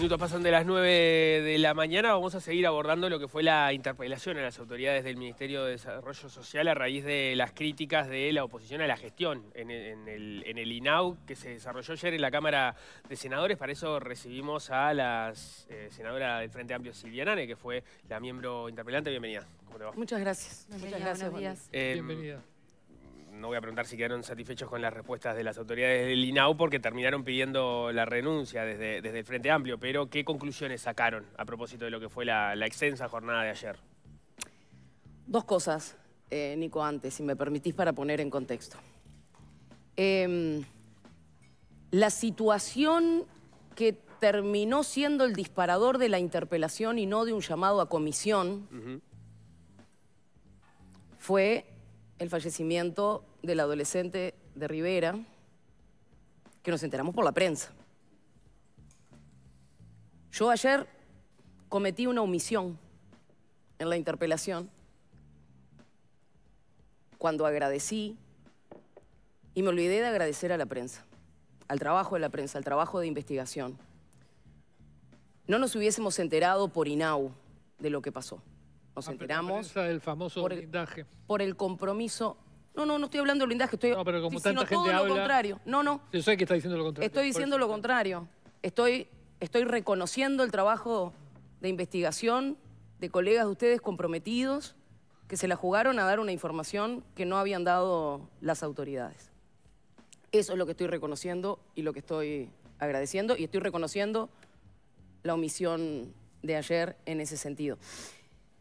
Minutos pasan de las 9 de la mañana. Vamos a seguir abordando lo que fue la interpelación a las autoridades del Ministerio de Desarrollo Social a raíz de las críticas de la oposición a la gestión en el, INAU que se desarrolló ayer en la Cámara de Senadores. Para eso recibimos a la eh, senadora del Frente Amplio, Silvia Nane, que fue la miembro interpelante. Bienvenida. Muchas gracias. Muchas gracias. Em, Bienvenida no voy a preguntar si quedaron satisfechos con las respuestas de las autoridades del INAU porque terminaron pidiendo la renuncia desde, desde el Frente Amplio, pero ¿qué conclusiones sacaron a propósito de lo que fue la, extensa jornada de ayer? Dos cosas, eh, Nico, antes, si me permitís para poner en contexto. Em, la situación que terminó siendo el disparador de la interpelación y no de un llamado a comisión fue el fallecimiento del adolescente de Rivera, que nos enteramos por la prensa. Yo ayer cometí una omisión en la interpelación cuando agradecí y me olvidé de agradecer a la prensa, al trabajo de la prensa, al trabajo de investigación. No nos hubiésemos enterado por INAU de lo que pasó nos ah, enteramos. famoso por el, blindaje. Por el compromiso. No, no, no estoy hablando del blindaje, estoy no, pero todo lo contrario. No, no. Yo sé que está diciendo lo contrario. Estoy diciendo lo contrario. Estoy, estoy reconociendo el trabajo de investigación de colegas de ustedes comprometidos que se la jugaron a dar una información que no habían dado las autoridades. Eso es lo que estoy reconociendo y lo que estoy agradeciendo y estoy reconociendo la omisión de ayer en ese sentido.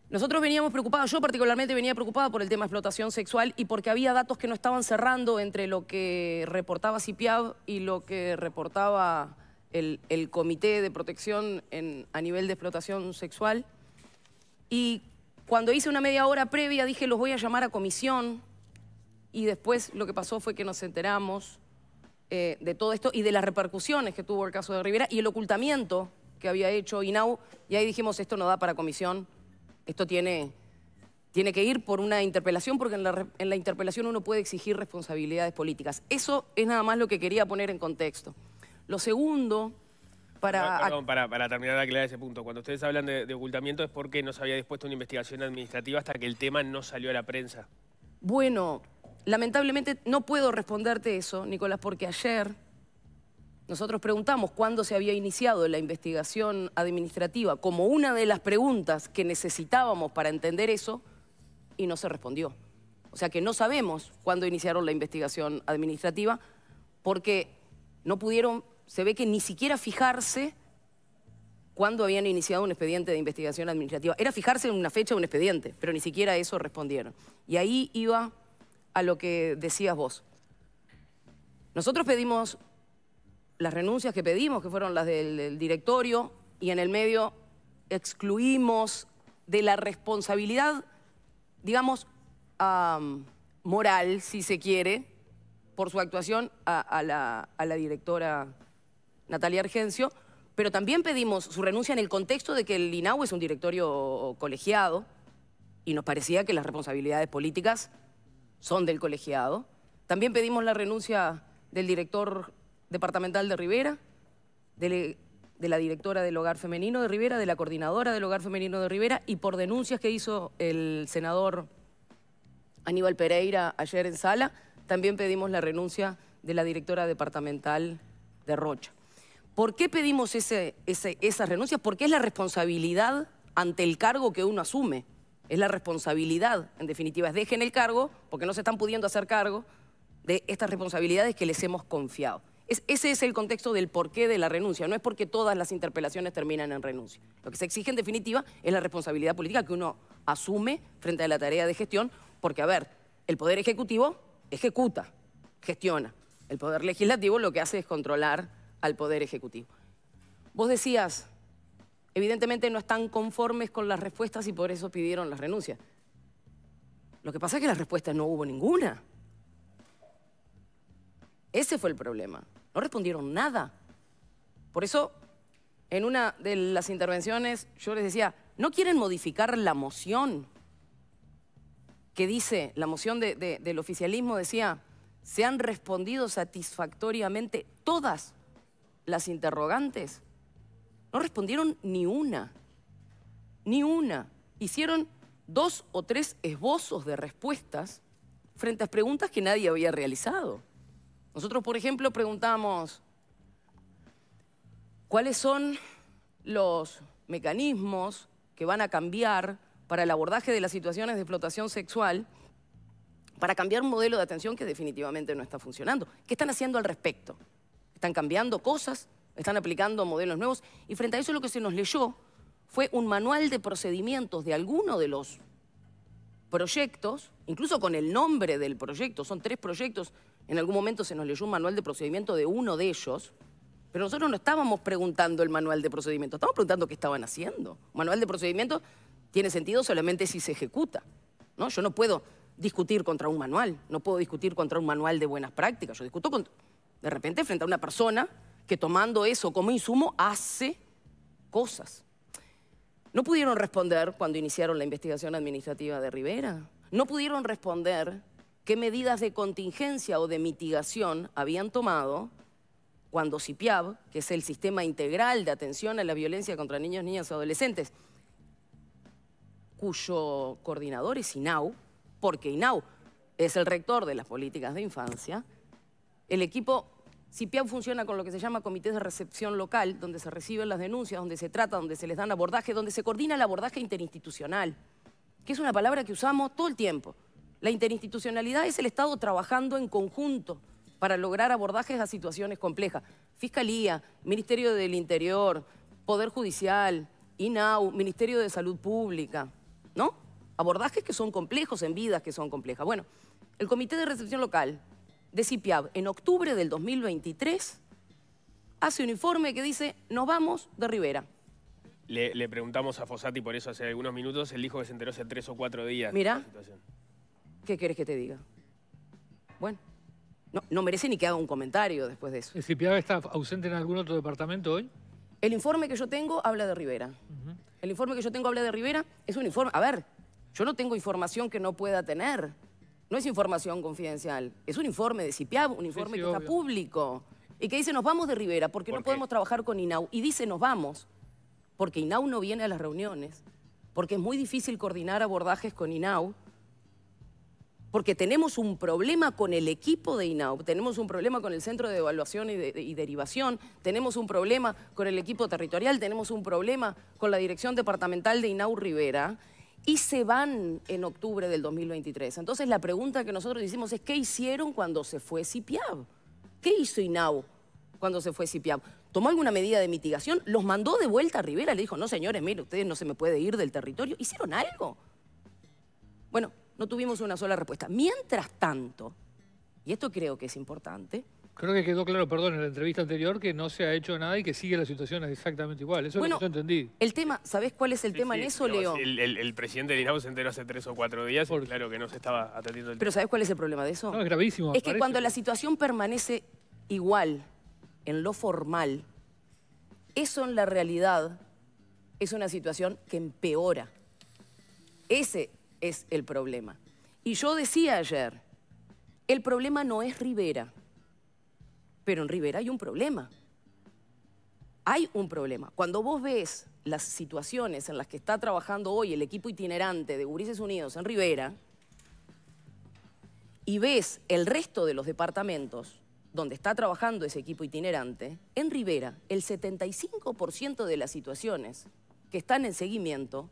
Nosotros veníamos preocupados, yo particularmente venía preocupada por el tema de explotación sexual y porque había datos que no estaban cerrando entre lo que reportaba CIPIAV y lo que reportaba el, Comité de Protección a nivel de explotación sexual. Y cuando hice una media hora previa dije, los voy a llamar a comisión. Y después lo que pasó fue que nos enteramos eh, de todo esto y de las repercusiones que tuvo el caso de Rivera y el ocultamiento que había hecho INAU. Y ahí dijimos, esto no da para comisión esto tiene, tiene que ir por una interpelación, porque en la, interpelación uno puede exigir responsabilidades políticas. Eso es nada más lo que quería poner en contexto. Lo segundo... Para... Ah, perdón, para, terminar de aclarar ese punto. Cuando ustedes hablan de, de, ocultamiento es porque no se había dispuesto una investigación administrativa hasta que el tema no salió a la prensa. Bueno, lamentablemente no puedo responderte eso, Nicolás, porque ayer nosotros preguntamos cuándo se había iniciado la investigación administrativa como una de las preguntas que necesitábamos para entender eso y no se respondió. O sea que no sabemos cuándo iniciaron la investigación administrativa porque no pudieron, se ve que ni siquiera fijarse cuándo habían iniciado un expediente de investigación administrativa. Era fijarse en una fecha de un expediente, pero ni siquiera eso respondieron. Y ahí iba a lo que decías vos. Nosotros pedimos las renuncias que pedimos, que fueron las del, directorio, y en el medio excluimos de la responsabilidad, digamos, moral, si se quiere, por su actuación a, la, a la directora Natalia Argencio, pero también pedimos su renuncia en el contexto de que el INAU es un directorio colegiado y nos parecía que las responsabilidades políticas son del colegiado. También pedimos la renuncia del director departamental de Rivera, eh, de, la directora del Hogar Femenino de Rivera, de la coordinadora del Hogar Femenino de Rivera y por denuncias que hizo el senador Aníbal Pereira ayer en sala, también pedimos la renuncia de la directora departamental de Rocha. ¿Por qué pedimos ese, esas renuncias? Porque es la responsabilidad ante el cargo que uno asume. Es la responsabilidad, en definitiva, es dejen el cargo, porque no se están pudiendo hacer cargo de estas responsabilidades que les hemos confiado ese es el contexto del porqué de la renuncia. No es porque todas las interpelaciones terminan en renuncia. Lo que se exige en definitiva es la responsabilidad política que uno asume frente a la tarea de gestión, porque, a ver, el Poder Ejecutivo ejecuta, gestiona. El Poder Legislativo lo que hace es controlar al Poder Ejecutivo. Vos decías, evidentemente no están conformes con las respuestas y por eso pidieron las renuncias. Lo que pasa es que las respuestas no hubo ninguna. Ese fue el problema. No respondieron nada. Por eso, en una de las intervenciones yo les decía, no quieren modificar la moción que dice, la moción del oficialismo decía, se han respondido satisfactoriamente todas las interrogantes. No respondieron ni una, ni una. Hicieron dos o tres esbozos de respuestas frente a preguntas que nadie había realizado. Nosotros, por ejemplo, preguntamos, ¿cuáles son los mecanismos que van a cambiar para el abordaje de las situaciones de explotación sexual, para cambiar un modelo de atención que definitivamente no está funcionando? ¿Qué están haciendo al respecto? ¿Están cambiando cosas? ¿Están aplicando modelos nuevos? Y frente a eso lo que se nos leyó fue un manual de procedimientos de alguno de los proyectos, incluso con el nombre del proyecto, son tres proyectos en algún momento se nos leyó un manual de procedimiento de uno de ellos, pero nosotros no estábamos preguntando el manual de procedimiento, estábamos preguntando qué estaban haciendo. Un manual de procedimiento tiene sentido solamente si se ejecuta. ¿no? Yo no puedo discutir contra un manual, no puedo discutir contra un manual de buenas prácticas. Yo discuto con, de repente frente a una persona que tomando eso como insumo hace cosas. No pudieron responder cuando iniciaron la investigación administrativa de Rivera. No pudieron responder qué medidas de contingencia o de mitigación habían tomado cuando CIPIAB, que es el sistema integral de atención a la violencia contra niños, niñas y adolescentes, cuyo coordinador es INAU, porque INAU es el rector de las políticas de infancia, el equipo CIPIAB funciona con lo que se llama comité de recepción local, donde se reciben las denuncias, donde se trata, donde se les dan abordaje, donde se coordina el abordaje interinstitucional, que es una palabra que usamos todo el tiempo. La interinstitucionalidad es el Estado trabajando en conjunto para lograr abordajes a situaciones complejas. Fiscalía, Ministerio del Interior, Poder Judicial, INAU, Ministerio de Salud Pública, ¿no? Abordajes que son complejos en vidas que son complejas. Bueno, el Comité de Recepción Local de CIPIAB en octubre del 2023 hace un informe que dice, nos vamos de Rivera. Le, preguntamos a Fossati por eso hace algunos minutos, él dijo que se enteró hace tres o cuatro días. Mira. De la situación. ¿Qué querés que te diga? Bueno, no, merece ni que haga un comentario después de eso. ¿El CIPIAB está ausente en algún otro departamento hoy? El informe que yo tengo habla de Rivera. El informe que yo tengo habla de Rivera. Es un informe... A ver, yo no tengo información que no pueda tener. No es información confidencial. Es un informe de CIPIAB, un informe que está público. Y que dice, nos vamos de Rivera porque no podemos trabajar con INAU. Y dice, nos vamos porque INAU no viene a las reuniones. Porque es muy difícil coordinar abordajes con INAU porque tenemos un problema con el equipo de Inau, tenemos un problema con el Centro de Evaluación y, Derivación, tenemos un problema con el equipo territorial, tenemos un problema con la Dirección Departamental de Inau Rivera, y se van en octubre del 2023. Entonces la pregunta que nosotros hicimos es, ¿qué hicieron cuando se fue CIPIAB? ¿Qué hizo Inau cuando se fue CIPIAB? ¿Tomó alguna medida de mitigación? ¿Los mandó de vuelta a Rivera? Le dijo, no señores, mire, ustedes no se me puede ir del territorio. ¿Hicieron algo? Bueno, no tuvimos una sola respuesta. Mientras tanto, y esto creo que es importante, Creo que quedó claro, perdón, en la entrevista anterior que no se ha hecho nada y que sigue la situación exactamente igual. Eso es lo que yo entendí. El tema, ¿sabés cuál es el tema en eso, Leo? El, presidente de se enteró hace tres o cuatro días claro que no se estaba atendiendo el Pero ¿sabés cuál es el problema de eso? No, es gravísimo. Es que cuando la situación permanece igual en lo formal, eso en la realidad es una situación que empeora. Ese es el problema. Y yo decía ayer, el problema no es Rivera, pero en Rivera hay un problema. Hay un problema. Cuando vos ves las situaciones en las que está trabajando hoy el equipo itinerante de Gurises Unidos en Rivera y ves el resto de los departamentos donde está trabajando ese equipo itinerante, en Rivera el 75% de las situaciones que están en seguimiento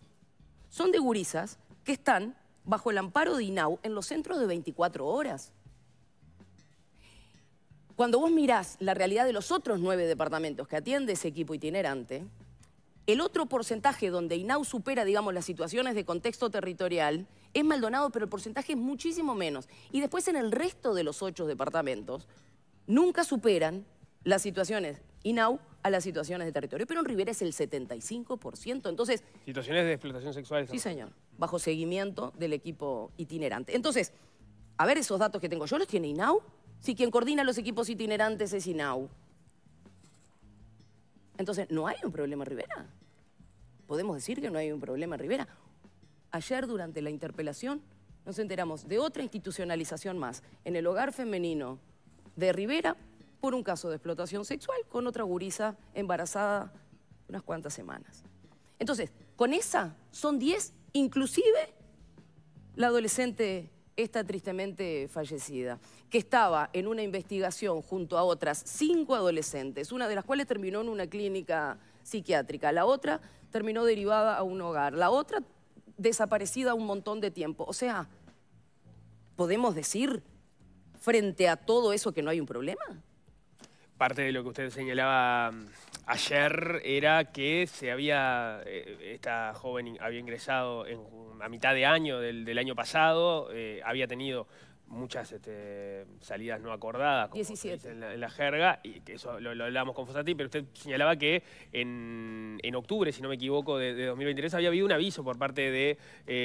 son de gurisas que están bajo el amparo de INAU en los centros de 24 horas. Cuando vos mirás la realidad de los otros nueve departamentos que atiende ese equipo itinerante, el otro porcentaje donde INAU supera, digamos, las situaciones de contexto territorial es Maldonado, pero el porcentaje es muchísimo menos. Y después en el resto de los ocho departamentos nunca superan las situaciones INAU a las situaciones de territorio. Pero en Rivera es el 75%. Entonces... Situaciones de explotación sexual. Sí, señor bajo seguimiento del equipo itinerante. Entonces, a ver esos datos que tengo yo, ¿los tiene INAU? Si quien coordina los equipos itinerantes es INAU. Entonces, ¿no hay un problema en Rivera? Podemos decir que no hay un problema en Rivera. Ayer, durante la interpelación, nos enteramos de otra institucionalización más en el hogar femenino de Rivera por un caso de explotación sexual con otra gurisa embarazada unas cuantas semanas. Entonces, con esa son 10, inclusive la adolescente esta tristemente fallecida, que estaba en una investigación junto a otras cinco adolescentes, una de las cuales terminó en una clínica psiquiátrica, la otra terminó derivada a un hogar, la otra desaparecida un montón de tiempo. O sea, podemos decir, frente a todo eso, que no hay un problema parte de lo que usted señalaba mm, ayer era que se había, eh, esta joven había ingresado a mitad de año del, año pasado, eh, había tenido muchas este, salidas no acordadas, en, la, jerga, y que eso lo, hablábamos con Fosati, pero usted señalaba que en, en octubre, si no me equivoco, de, 2023, había habido un aviso por parte del de,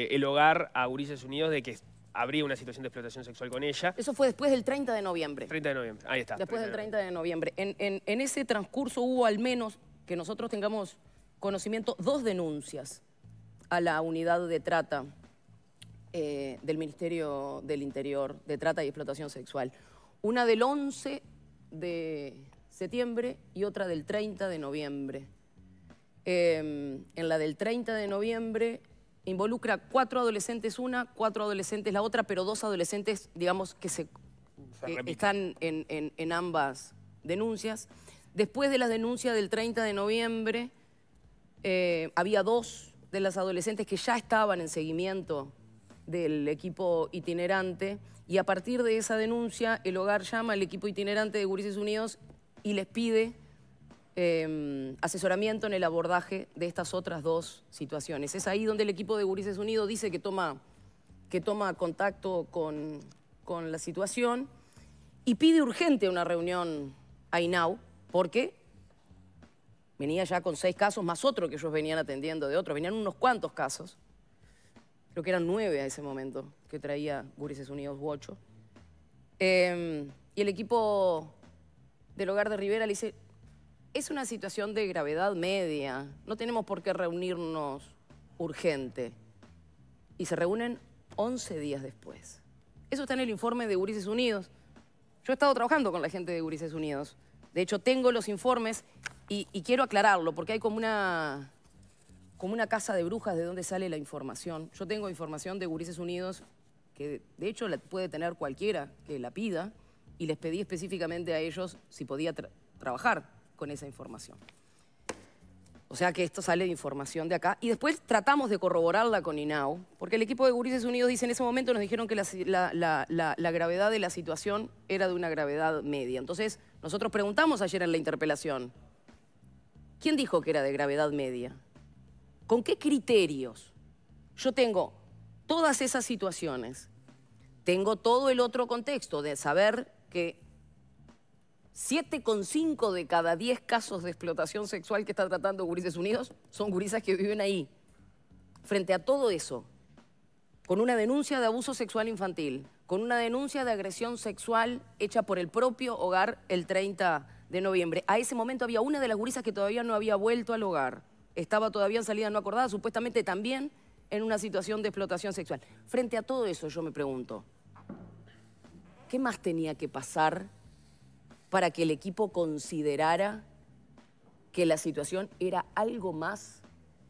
eh, el hogar a Urises Unidos de que habría una situación de explotación sexual con ella. Eso fue después del 30 de noviembre. 30 de noviembre, ahí está. Después del 30 de noviembre. En, ese transcurso hubo al menos, que nosotros tengamos conocimiento, dos denuncias a la unidad de trata eh, del Ministerio del Interior de Trata y Explotación Sexual. Una del 11 de septiembre y otra del 30 de noviembre. Em, en la del 30 de noviembre involucra cuatro adolescentes una, cuatro adolescentes la otra, pero dos adolescentes, digamos, que se, eh, están en, ambas denuncias. Después de la denuncia del 30 de noviembre, eh, había dos de las adolescentes que ya estaban en seguimiento del equipo itinerante y a partir de esa denuncia el hogar llama al equipo itinerante de Gurises Unidos y les pide Em, asesoramiento en el abordaje de estas otras dos situaciones. Es ahí donde el equipo de Gurises Unido dice que toma, que toma contacto con, la situación y pide urgente una reunión a INAU porque venía ya con seis casos más otro que ellos venían atendiendo de otros. Venían unos cuantos casos. Creo que eran nueve a ese momento que traía Gurises Unidos u ocho. Em, y el equipo del hogar de Rivera le dice, es una situación de gravedad media. No tenemos por qué reunirnos urgente. Y se reúnen 11 días después. Eso está en el informe de Urises Unidos. Yo he estado trabajando con la gente de Urises Unidos. De hecho, tengo los informes y, quiero aclararlo porque hay como una, como una casa de brujas de donde sale la información. Yo tengo información de Urises Unidos que de hecho la puede tener cualquiera que la pida y les pedí específicamente a ellos si podía trabajar con esa información. O sea que esto sale de información de acá. Y después tratamos de corroborarla con INAO, porque el equipo de Gurises Unidos dice, en ese momento nos dijeron que la, la, gravedad de la situación era de una gravedad media. Entonces, nosotros preguntamos ayer en la interpelación, ¿quién dijo que era de gravedad media? ¿Con qué criterios? Yo tengo todas esas situaciones, tengo todo el otro contexto de saber que 7,5 de cada 10 casos de explotación sexual que está tratando Gurises Unidos son gurisas que viven ahí. Frente a todo eso, con una denuncia de abuso sexual infantil, con una denuncia de agresión sexual hecha por el propio hogar el 30 de noviembre. A ese momento había una de las gurisas que todavía no había vuelto al hogar. Estaba todavía en salida no acordada, supuestamente también en una situación de explotación sexual. Frente a todo eso, yo me pregunto, ¿qué más tenía que pasar para que el equipo considerara que la situación era algo más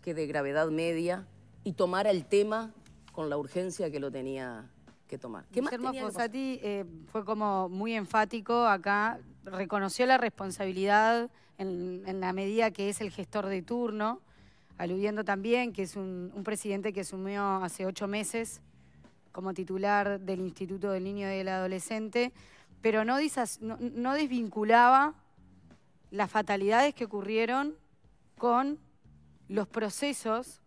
que de gravedad media y tomara el tema con la urgencia que lo tenía que tomar. ¿Qué Guillermo eh, fue como muy enfático acá, reconoció la responsabilidad en, la medida que es el gestor de turno, aludiendo también que es un, un presidente que asumió hace ocho meses como titular del Instituto del Niño y del Adolescente pero no, desvinculaba las fatalidades que ocurrieron con los procesos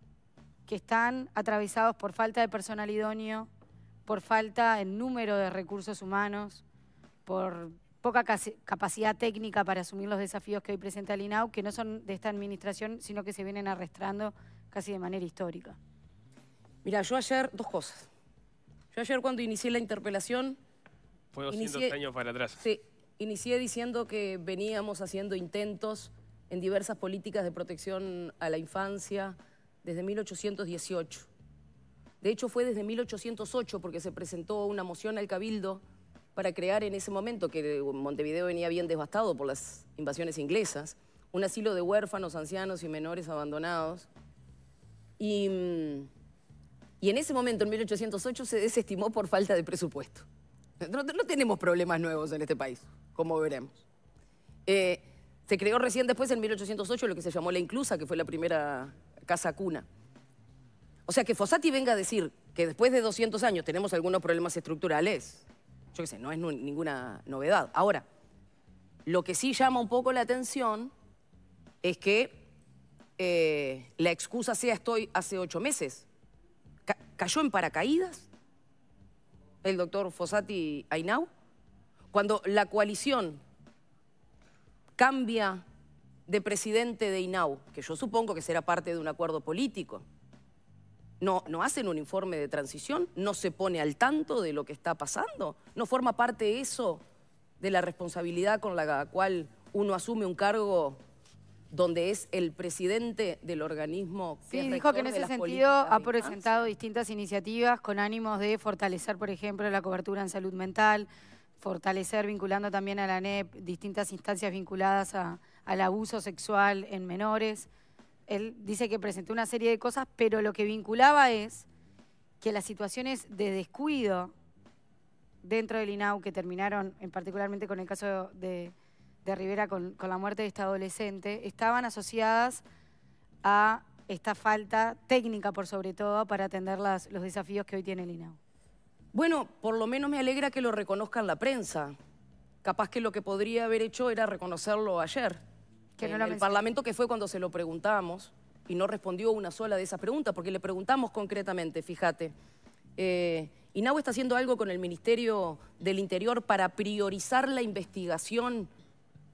que están atravesados por falta de personal idóneo, por falta en número de recursos humanos, por poca capacidad técnica para asumir los desafíos que hoy presenta el INAU, que no son de esta administración, sino que se vienen arrastrando casi de manera histórica. Mira, yo ayer, dos cosas. Yo ayer cuando inicié la interpelación fue 200 años para atrás. Sí, inicié diciendo que veníamos haciendo intentos en diversas políticas de protección a la infancia desde 1818. De hecho, fue desde 1808 porque se presentó una moción al Cabildo para crear en ese momento, que Montevideo venía bien devastado por las invasiones inglesas, un asilo de huérfanos, ancianos y menores abandonados. Y, mm, y en ese momento, en 1808, se desestimó por falta de presupuesto. No, tenemos problemas nuevos en este país, como veremos. Eh, se creó recién después, en 1808, lo que se llamó la Inclusa, que fue la primera casa cuna. O sea, que Fossati venga a decir que después de 200 años tenemos algunos problemas estructurales, yo qué sé, no es ninguna novedad. Ahora, lo que sí llama un poco la atención es que eh, la excusa sea estoy hace ocho meses. ¿Cayó en paracaídas? el doctor Fossati Ainau, cuando la coalición cambia de presidente de Ainau, que yo supongo que será parte de un acuerdo político, no, no hacen un informe de transición, no se pone al tanto de lo que está pasando, no forma parte eso de la responsabilidad con la cual uno asume un cargo donde es el presidente del organismo sí, dijo que en ese sentido ha presentado distintas iniciativas con ánimos de fortalecer, por ejemplo, la cobertura en salud mental, fortalecer vinculando también a la NEP distintas instancias vinculadas al abuso sexual en menores. Él dice que presentó una serie de cosas, pero lo que vinculaba es que las situaciones de descuido dentro del INAU que terminaron, en particularmente con el caso de de Rivera con, la muerte de esta adolescente, estaban asociadas a esta falta técnica, por sobre todo, para atender los desafíos que hoy tiene el INAU. Bueno, por lo menos me alegra que lo reconozcan la prensa. Capaz que lo que podría haber hecho era reconocerlo ayer. en el Parlamento, que fue cuando se lo preguntamos, y no respondió una sola de esas preguntas, porque le preguntamos concretamente, fíjate. Eh, ¿INAU está haciendo algo con el Ministerio del Interior para priorizar la investigación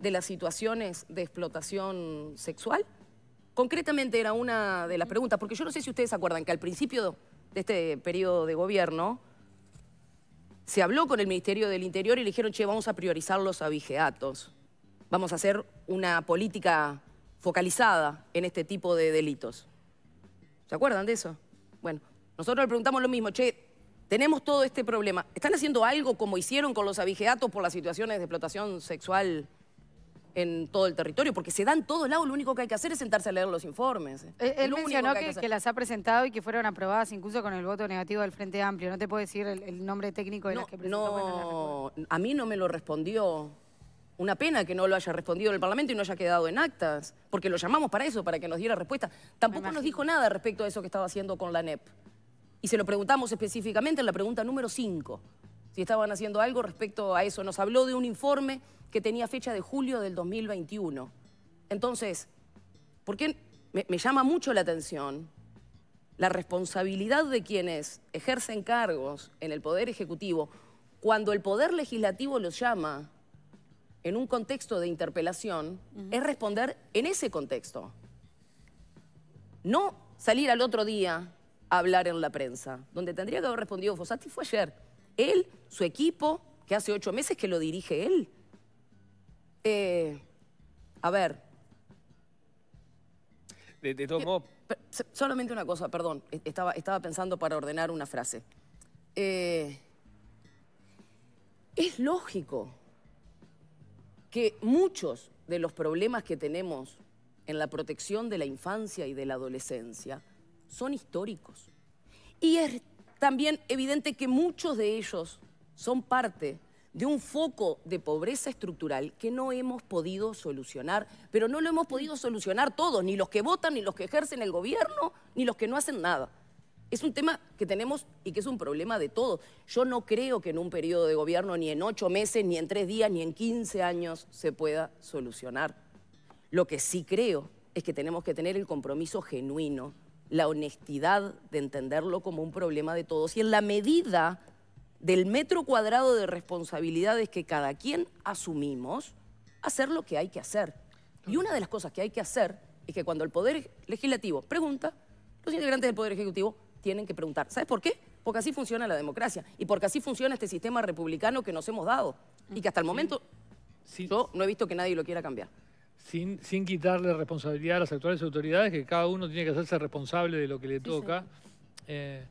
de las situaciones de explotación sexual? Concretamente era una de las preguntas, porque yo no sé si ustedes acuerdan que al principio de este periodo de gobierno se habló con el Ministerio del Interior y le dijeron, che, vamos a priorizar los abigeatos, vamos a hacer una política focalizada en este tipo de delitos. ¿Se acuerdan de eso? Bueno, nosotros le preguntamos lo mismo, che, tenemos todo este problema. ¿Están haciendo algo como hicieron con los abigeatos por las situaciones de explotación sexual en todo el territorio, porque se dan todos lados, lo único que hay que hacer es sentarse a leer los informes. el eh, eh, único que, las ha presentado y que fueron aprobadas incluso con el voto negativo del Frente Amplio. No te puedo decir el, nombre técnico de las que presentó. No, a mí no me lo respondió. Una pena que no lo haya respondido en el Parlamento y no haya quedado en actas, porque lo llamamos para eso, para que nos diera respuesta. Tampoco nos dijo nada respecto a eso que estaba haciendo con la NEP. Y se lo preguntamos específicamente en la pregunta número 5 si estaban haciendo algo respecto a eso. Nos habló de un informe que tenía fecha de julio del 2021. Entonces, ¿por qué me, llama mucho la atención la responsabilidad de quienes ejercen cargos en el Poder Ejecutivo cuando el Poder Legislativo los llama en un contexto de interpelación, es responder en ese contexto. No salir al otro día a hablar en la prensa, donde tendría que haber respondido Fosati fue ayer él, su equipo, que hace ocho meses que lo dirige él. Eh, a ver. De, eh, Solamente una cosa, perdón. E, estaba, pensando para ordenar una frase. Eh, es lógico que muchos de los problemas que tenemos en la protección de la infancia y de la adolescencia son históricos. Y es también evidente que muchos de ellos son parte de un foco de pobreza estructural que no hemos podido solucionar, pero no lo hemos podido solucionar todos, ni los que votan, ni los que ejercen el gobierno, ni los que no hacen nada. Es un tema que tenemos y que es un problema de todos. Yo no creo que en un periodo de gobierno, ni en ocho meses, ni en tres días, ni en quince años se pueda solucionar. Lo que sí creo es que tenemos que tener el compromiso genuino la honestidad de entenderlo como un problema de todos y en la medida del metro cuadrado de responsabilidades que cada quien asumimos, hacer lo que hay que hacer. Y una de las cosas que hay que hacer es que cuando el Poder Legislativo pregunta, los integrantes del Poder Ejecutivo tienen que preguntar. ¿Sabes por qué? Porque así funciona la democracia y porque así funciona este sistema republicano que nos hemos dado y que hasta el momento yo no he visto que nadie lo quiera cambiar sin, quitarle responsabilidad a las actuales autoridades, que cada uno tiene que hacerse responsable de lo que le toca. Eh,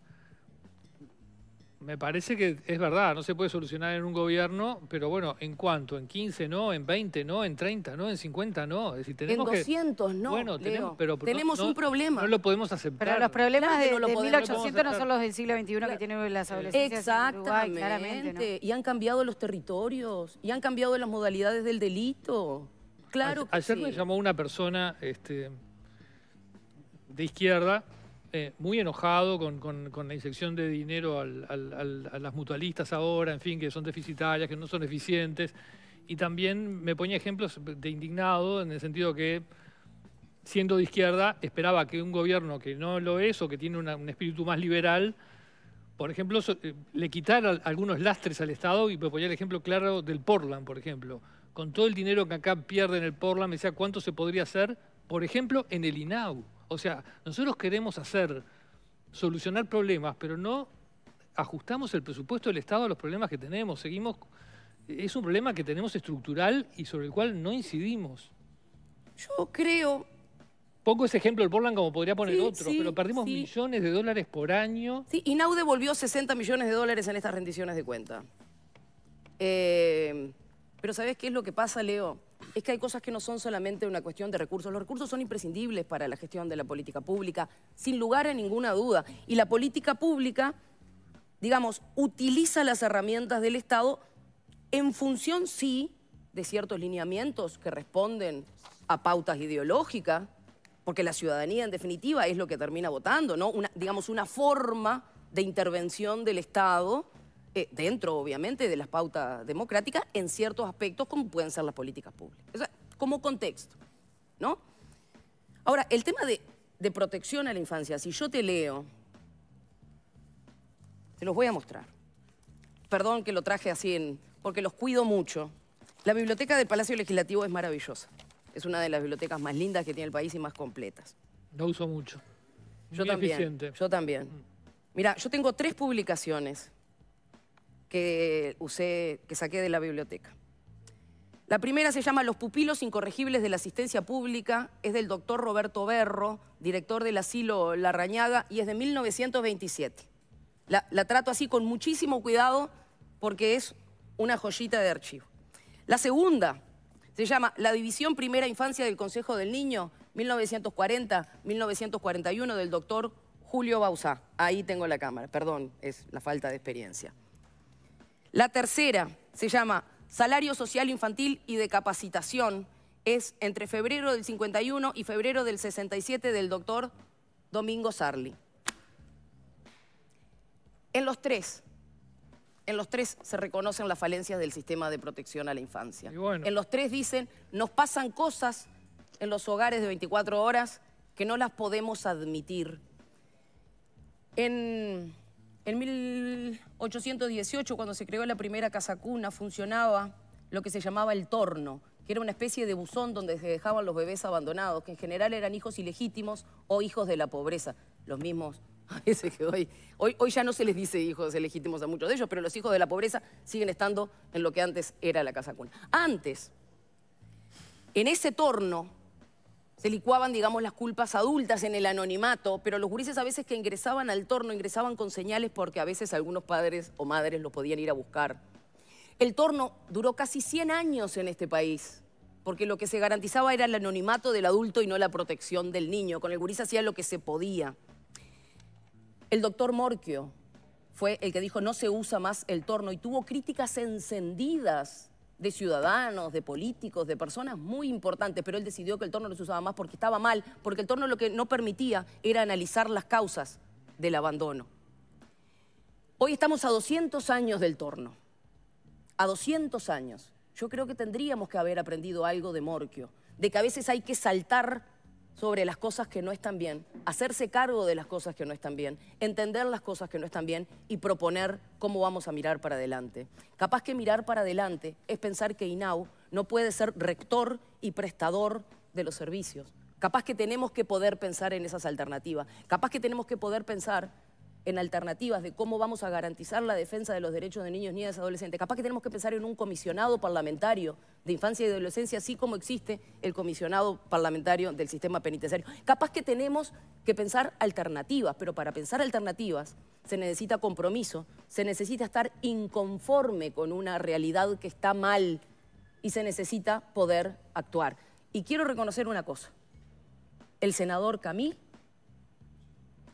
me parece que es verdad, no se puede solucionar en un gobierno, pero bueno, ¿en cuánto? ¿En 15 no? ¿En 20 no? ¿En 30 no? ¿En 50 no? en 200 no, bueno, tenemos, un problema. No lo podemos aceptar. Pero los problemas de, los 1800 no, son los del siglo XXI que tienen las adolescencias Exactamente. En y han cambiado los territorios, y han cambiado las modalidades del delito. Ayer me llamó una persona este, de izquierda, eh, muy enojado con, la inyección de dinero a las mutualistas ahora, en fin, que son deficitarias, que no son eficientes. Y también me ponía ejemplos de indignado en el sentido que, siendo de izquierda, esperaba que un gobierno que no lo es o que tiene un espíritu más liberal, por ejemplo, eh, le quitara algunos lastres al Estado y me ponía el ejemplo claro del Portland, por ejemplo con todo el dinero que acá pierde en el Portland, me decía cuánto se podría hacer, por ejemplo, en el INAU. O sea, nosotros queremos hacer, solucionar problemas, pero no ajustamos el presupuesto del Estado a los problemas que tenemos. Seguimos, es un problema que tenemos estructural y sobre el cual no incidimos. Yo creo... Pongo ese ejemplo del Portland como podría poner otro, pero perdimos millones de dólares por año. Sí, INAU devolvió 60 millones de dólares en estas rendiciones de cuenta. Eh, pero ¿sabes qué es lo que pasa, Leo? Es que hay cosas que no son solamente una cuestión de recursos. Los recursos son imprescindibles para la gestión de la política pública, sin lugar a ninguna duda. Y la política pública, digamos, utiliza las herramientas del Estado en función, sí, de ciertos lineamientos que responden a pautas ideológicas, porque la ciudadanía en definitiva es lo que termina votando, ¿no? digamos, una forma de intervención del Estado eh, dentro obviamente de las pautas democráticas, en ciertos aspectos como pueden ser las políticas públicas. O sea, como contexto, ¿no? Ahora, el tema de, protección a la infancia, si yo te leo, te los voy a mostrar. Perdón que lo traje así, en, porque los cuido mucho. La biblioteca del Palacio Legislativo es maravillosa. Es una de las bibliotecas más lindas que tiene el país y más completas. La uso mucho. Yo también. Eficiente. Yo también. Mm. Mira, yo tengo tres publicaciones que, usé, que saqué de la biblioteca. La primera se llama Los pupilos incorregibles de la asistencia pública, es del doctor Roberto Berro, director del asilo La Rañaga, y es de 1927. La, la trato así con muchísimo cuidado porque es una joyita de archivo. La segunda se llama La División Primera Infancia del Consejo del Niño, 1940-1941, del doctor Julio Bausá. Ahí tengo la cámara, perdón, es la falta de experiencia. La tercera se llama Salario Social Infantil y de Capacitación. Es entre febrero del 51 y febrero del 67 del doctor Domingo Sarli. En los tres, en los tres se reconocen las falencias del sistema de protección a la infancia. En los tres dicen, nos pasan cosas en los hogares de 24 horas que no las podemos admitir. En en 1818, cuando se creó la primera casa cuna, funcionaba lo que se llamaba el torno, que era una especie de buzón donde se dejaban los bebés abandonados, que en general eran hijos ilegítimos o hijos de la pobreza. Los mismos, hoy, hoy, ya no se les dice hijos ilegítimos a muchos de ellos, pero los hijos de la pobreza siguen estando en lo que antes era la casa cuna. Antes, en ese torno se licuaban, digamos, las culpas adultas en el anonimato, pero los gurises a veces que ingresaban al torno ingresaban con señales porque a veces algunos padres o madres lo podían ir a buscar. El torno duró casi 100 años en este país, porque lo que se garantizaba era el anonimato del adulto y no la protección del niño. Con el gurís hacía lo que se podía. El doctor Morquio fue el que dijo no se usa más el torno y tuvo críticas encendidas de ciudadanos, de políticos, de personas muy importantes, pero él decidió que el torno no se usaba más porque estaba mal, porque el torno lo que no permitía era analizar las causas del abandono. Hoy estamos a 200 años del torno, a 200 años. Yo creo que tendríamos que haber aprendido algo de Morquio, de que a veces hay que saltar sobre las cosas que no están bien, hacerse cargo de las cosas que no están bien, entender las cosas que no están bien y proponer cómo vamos a mirar para adelante. Capaz que mirar para adelante es pensar que INAU no puede ser rector y prestador de los servicios. Capaz que tenemos que poder pensar en esas alternativas. Capaz que tenemos que poder pensar en alternativas de cómo vamos a garantizar la defensa de los derechos de niños, niñas, y adolescentes. Capaz que tenemos que pensar en un comisionado parlamentario de infancia y adolescencia, así como existe el comisionado parlamentario del sistema penitenciario. Capaz que tenemos que pensar alternativas, pero para pensar alternativas se necesita compromiso, se necesita estar inconforme con una realidad que está mal y se necesita poder actuar. Y quiero reconocer una cosa. El senador Camil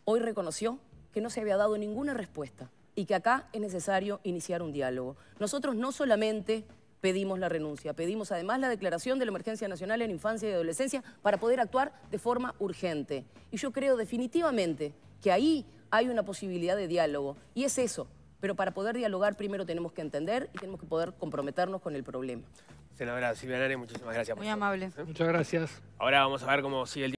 hoy reconoció que no se había dado ninguna respuesta y que acá es necesario iniciar un diálogo. Nosotros no solamente pedimos la renuncia, pedimos además la declaración de la emergencia nacional en infancia y adolescencia para poder actuar de forma urgente. Y yo creo definitivamente que ahí hay una posibilidad de diálogo y es eso. Pero para poder dialogar primero tenemos que entender y tenemos que poder comprometernos con el problema. Senadora Silvia Nare, muchísimas gracias. Muy amable. Muchas gracias. Ahora vamos a ver cómo sigue el